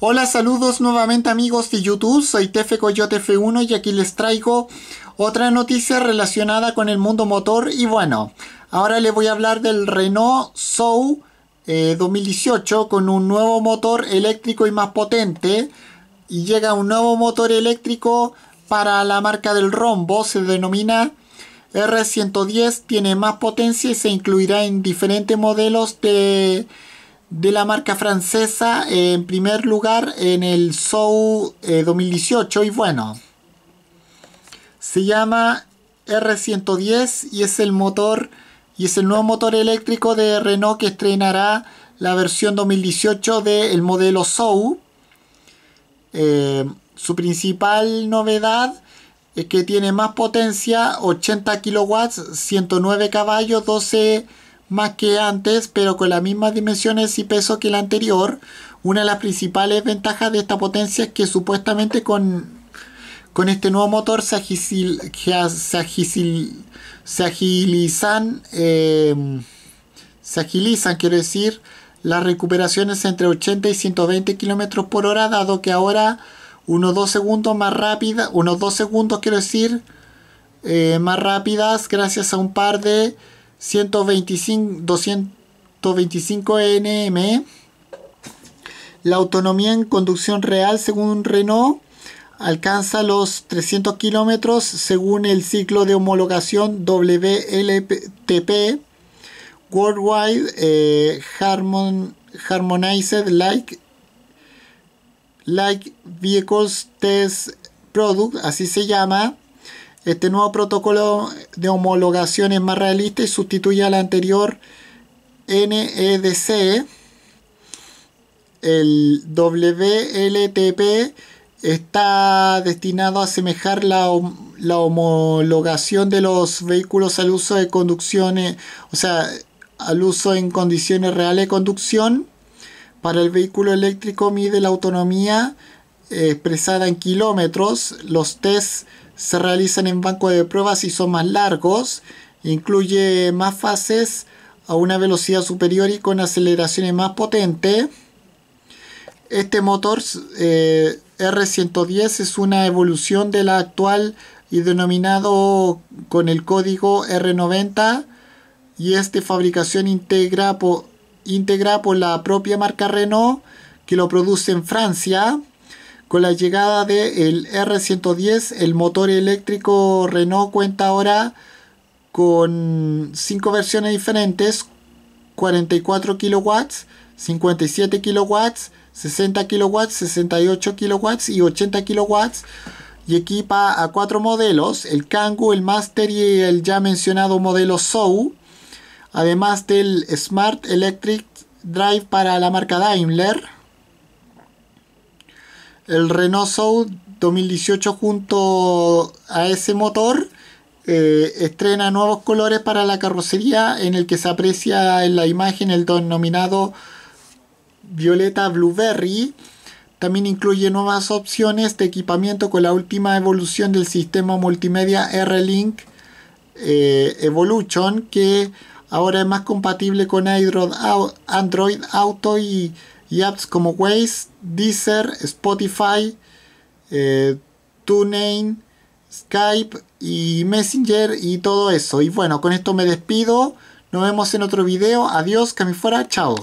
Hola, saludos nuevamente amigos de YouTube, soy Tefe Coyote F1 y aquí les traigo otra noticia relacionada con el mundo motor y bueno, ahora les voy a hablar del Renault Zoe 2018 eh, con un nuevo motor eléctrico y más potente y llega un nuevo motor eléctrico para la marca del rombo, se denomina R110, tiene más potencia y se incluirá en diferentes modelos de de la marca francesa en primer lugar en el Show 2018 eh, y bueno se llama R110 y es el motor y es el nuevo motor eléctrico de Renault que estrenará la versión 2018 del modelo Show eh, su principal novedad es que tiene más potencia 80 kilowatts 109 caballos 12 más que antes, pero con las mismas dimensiones y peso que la anterior. Una de las principales ventajas de esta potencia es que supuestamente con, con este nuevo motor se, se, agilizan, em, se agilizan, quiero decir, las recuperaciones entre 80 y 120 km por hora, dado que ahora unos 2 segundos más rápidas. unos 2 segundos quiero decir, eh, más rápidas gracias a un par de 125, 225 NM. La autonomía en conducción real según Renault alcanza los 300 kilómetros según el ciclo de homologación WLTP Worldwide eh, Harmonized Light like Vehicles Test Product, así se llama. Este nuevo protocolo de homologación es más realista y sustituye al anterior NEDC. El WLTP está destinado a asemejar la, homologación de los vehículos al uso de conducciones, o sea, al uso en condiciones reales de conducción. Para el vehículo eléctrico mide la autonomía eh, expresada en kilómetros. Los test se realizan en banco de pruebas y son más largos, incluye más fases a una velocidad superior y con aceleraciones más potentes. Este motor eh, R110 es una evolución de la actual y denominado con el código R90 y es de fabricación integra por, por la propia marca Renault que lo produce en Francia. Con la llegada del R110, el motor eléctrico Renault cuenta ahora con 5 versiones diferentes, 44 kW, 57 kW, 60 kW, 68 kW y 80 kW y equipa a cuatro modelos, el Kangoo, el Master y el ya mencionado modelo Sou, además del Smart Electric Drive para la marca Daimler el Renault Soul 2018 junto a ese motor eh, estrena nuevos colores para la carrocería en el que se aprecia en la imagen el denominado Violeta Blueberry. También incluye nuevas opciones de equipamiento con la última evolución del sistema multimedia R-Link eh, Evolution que ahora es más compatible con Android Auto y y apps como Waze, Deezer, Spotify, eh, TuneIn, Skype y Messenger y todo eso. Y bueno, con esto me despido. Nos vemos en otro video. Adiós, que me fuera. Chao.